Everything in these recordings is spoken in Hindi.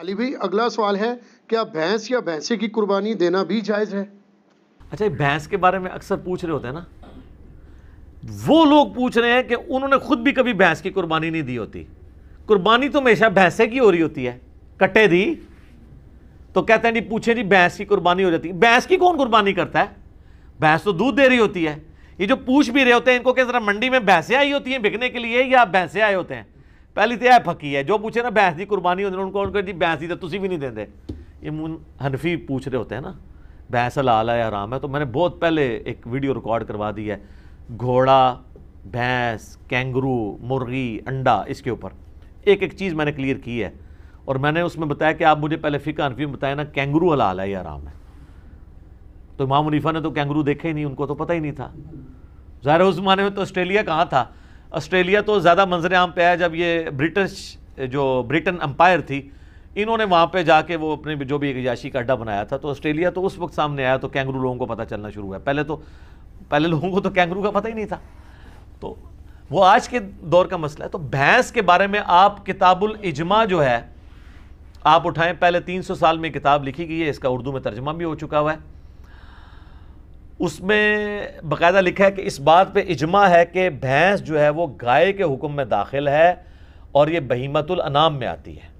अली भाई अगला सवाल है क्या भैंस या भैंसे की कुर्बानी देना भी जायज़ है अच्छा भैंस के बारे में अक्सर पूछ रहे होते हैं ना वो लोग पूछ रहे हैं कि उन्होंने खुद भी कभी भैंस की कुर्बानी नहीं दी होती कुर्बानी तो हमेशा भैंसे की हो रही होती है कटे दी तो कहते हैं जी पूछे जी भैंस की कुर्बानी हो जाती है भैंस की कौन कुर्बानी करता है भैंस तो दूध दे रही होती है ये जो पूछ भी रहे होते हैं इनको क्या जरा मंडी में भैंसे आई होती हैं बिकने के लिए या भैंसे आए होते हैं पहली तो है ਫਕੀ है जो पूछे ना ਭੈਂਸ की ਕੁਰਬਾਨੀ होती ਉਹਨਾਂ ਨੂੰ जी ਭੈਂਸ तो ਤਾਂ भी नहीं ਨਹੀਂ ਦਿੰਦੇ ਇਹ हनफी पूछ रहे होते हैं ना भैंस हलाल है आराम है तो मैंने बहुत पहले एक वीडियो रिकॉर्ड करवा दी है घोड़ा भैंस कैंगरू मुर्गी अंडा इसके ऊपर एक एक चीज़ मैंने क्लियर की है और मैंने उसमें बताया कि आप मुझे पहले फ़िका हनफी में बताया ना कैंगरू हलाल है या आराम है तो इमाम मुनीफा ने तो कैंगरू देखे ही नहीं उनको तो पता ही नहीं था ज़ाहिर उस जमाने में तो ऑस्ट्रेलिया कहाँ था ऑस्ट्रेलिया तो ज़्यादा मंजर आम पे आया जब ये ब्रिटिश जो ब्रिटेन अम्पायर थी इन्होंने वहाँ पे जाके वो अपने जो भी याशी का अड्डा बनाया था तो ऑस्ट्रेलिया तो उस वक्त सामने आया तो कैंगरू लोगों को पता चलना शुरू हुआ पहले तो पहले लोगों को तो कैंगरू का पता ही नहीं था तो वो आज के दौर का मसला है तो भैंस के बारे में आप किताबुल इजमा जो है आप उठाएं पहले 300 साल में किताब लिखी गई है इसका उर्दू में तर्जमा भी हो चुका हुआ है उसमें बाकायदा लिखा है कि इस बात पे इजमा है कि भैंस जो है वो गाय के हुक्म में दाखिल है और ये बहीमतुल अनाम में आती है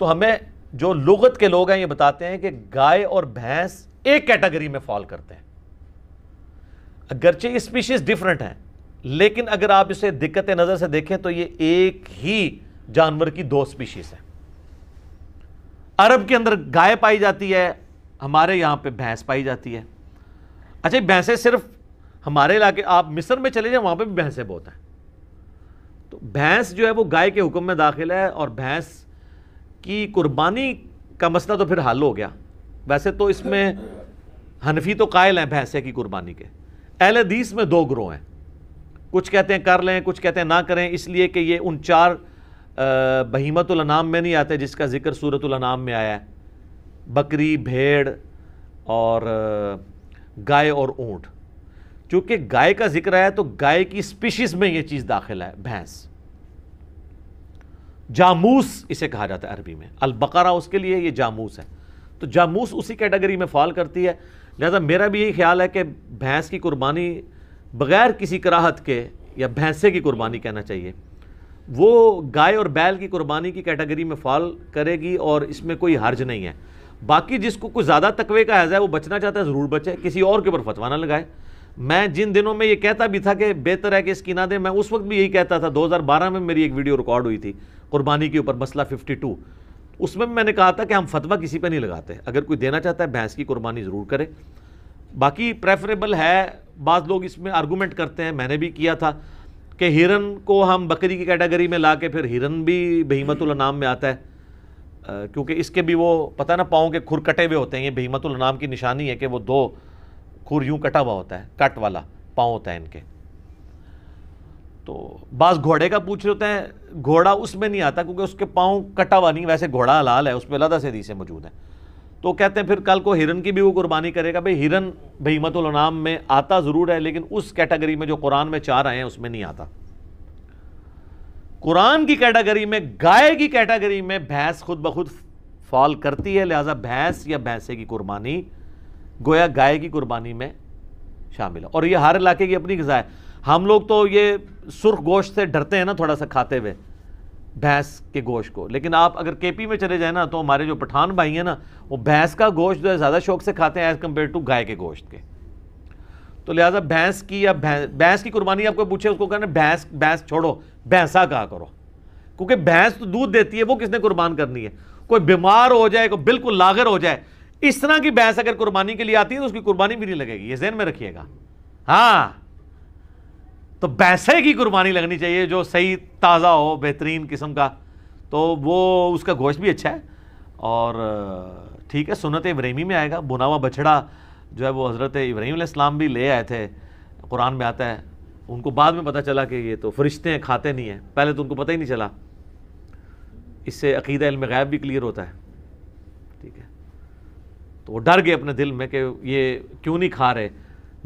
तो हमें जो लुगत के लोग हैं ये बताते हैं कि गाय और भैंस एक कैटेगरी में फॉल करते हैं अगरचे स्पीशीज़ डिफरेंट हैं लेकिन अगर आप इसे दिक्कत नज़र से देखें तो ये एक ही जानवर की दो स्पीशीज़ हैं अरब के अंदर गाय पाई जाती है हमारे यहाँ पे भैंस पाई जाती है अच्छा भैंसें सिर्फ हमारे इलाके आप मिस्र में चले जाए वहाँ पर भी भैंसें बहुत हैं तो भैंस जो है वो गाय के हुक्म में दाखिल है और भैंस की कुर्बानी का मसला तो फिर हल हो गया वैसे तो इसमें हनफी तो कायल हैं भैंसे की कुर्बानी के अहल हदीस में दो ग्रोह हैं कुछ कहते हैं कर लें कुछ कहते हैं ना करें इसलिए कि ये उन चार बहीमतुलनाम में नहीं आते जिसका जिक्र सूरतुलनाम में आया है बकरी भेड़ और गाय और ऊंट चूंकि गाय का जिक्र आया तो गाय की स्पीशीज में यह चीज़ दाखिल है भैंस जामूस इसे कहा जाता है अरबी में अलबकरा उसके लिए यह जामूस है तो जामूस उसी कैटेगरी में फॉल करती है लिहाजा मेरा भी यही ख्याल है कि भैंस की कुर्बानी बग़ैर किसी कराहत के या भैंसे की कुर्बानी कहना चाहिए वो गाय और बैल की कुर्बानी की कैटेगरी में फॉल करेगी और इसमें कोई हर्ज नहीं है बाकी जिसको कुछ ज़्यादा तकवे का हैज़ है वो बचना चाहता है ज़रूर बचे किसी और के ऊपर फतवा ना लगाए मैं जिन दिनों में ये कहता भी था कि बेहतर है कि इसकी ना दे मैं उस वक्त भी यही कहता था 2012 में मेरी एक वीडियो रिकॉर्ड हुई थी कुर्बानी के ऊपर मसला 52 उसमें मैंने कहा था कि हम फतवा किसी पे नहीं लगाते अगर कोई देना चाहता है भैंस की कुर्बानी ज़रूर करे बाकी प्रेफरेबल है बाद लोग इसमें आर्गूमेंट करते हैं मैंने भी किया था कि हिरन को हम बकरी की कैटेगरी में ला के फिर हिरन भी बहीमतुल नाम में आता है क्योंकि इसके भी वो पता ना पाँव के खुर कटे हुए होते हैं ये भीमतुल नाम की निशानी है कि वो दो खुर यूं कटा हुआ होता है कट वाला पाँव होता है इनके तो बास घोड़े का पूछ रहे होते हैं घोड़ा उसमें नहीं आता क्योंकि उसके पाँव कटा हुआ नहीं वैसे घोड़ा लाल है उसमें लदा से मौजूद है तो कहते हैं फिर कल को हिरन की भी वो कुर्बानी करेगा भाई हिरन भीमतुल नाम में आता ज़रूर है लेकिन उस कैटेगरी में जो कुरान में चार आए हैं उसमें नहीं आता कुरान की कैटेगरी में गाय की कैटेगरी में भैंस खुद ब खुद फॉल करती है लिहाजा भैंस या भैंसे की कुर्बानी गोया गाय की कुर्बानी में शामिल है और ये हर इलाके की अपनी गजा है हम लोग तो ये सुर्ख गोश्त से डरते हैं ना थोड़ा सा खाते हुए भैंस के गोश्त को लेकिन आप अगर केपी में चले जाए ना तो हमारे जो पठान भाई हैं ना वो भैंस का गोश्त जो है ज़्यादा शौक से खाते हैं एज़ कम्पेयर टू गाय के गोश्त के तो लिहाजा भैंस की या भैंस की कुर्बानी आपको पूछे उसको कहना भैंस भैंस छोड़ो भैंसा कहा करो क्योंकि भैंस तो दूध देती है वो किसने कुर्बान करनी है कोई बीमार हो जाए कोई बिल्कुल लागर हो जाए इस तरह की भैंस अगर कुर्बानी के लिए आती है तो उसकी कुर्बानी भी नहीं लगेगी ये जहन में रखिएगा हाँ तो भैंसे की कुर्बानी लगनी चाहिए जो सही ताज़ा हो बेहतरीन किस्म का तो वो उसका गोश्त भी अच्छा है और ठीक है सुनत इब्रहिमी में आएगा बुनावा बछड़ा जो है वो हज़रत इब्राहिम इस्लाम भी ले आए थे कुरान में आता है उनको बाद में पता चला कि ये तो फरिश्ते हैं खाते नहीं हैं पहले तो उनको पता ही नहीं चला इससे अकीदा इल्म गैब भी क्लियर होता है ठीक है तो वो डर गए अपने दिल में कि ये क्यों नहीं खा रहे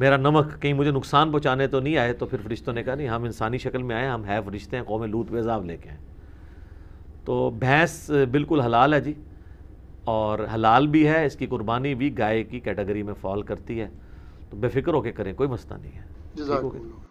मेरा नमक कहीं मुझे नुकसान पहुँचाने तो नहीं आए तो फिर फरिश्तों ने कहा नहीं हम इंसानी शक्ल में आए हम है फरिश्ते हैं कौमें लूत बेजाब लेके आए तो भैंस बिल्कुल हलाल है जी और हलाल भी है इसकी कुर्बानी भी गाय की कैटेगरी में फॉल करती है तो बेफिक्र होकर करें कोई मसला नहीं है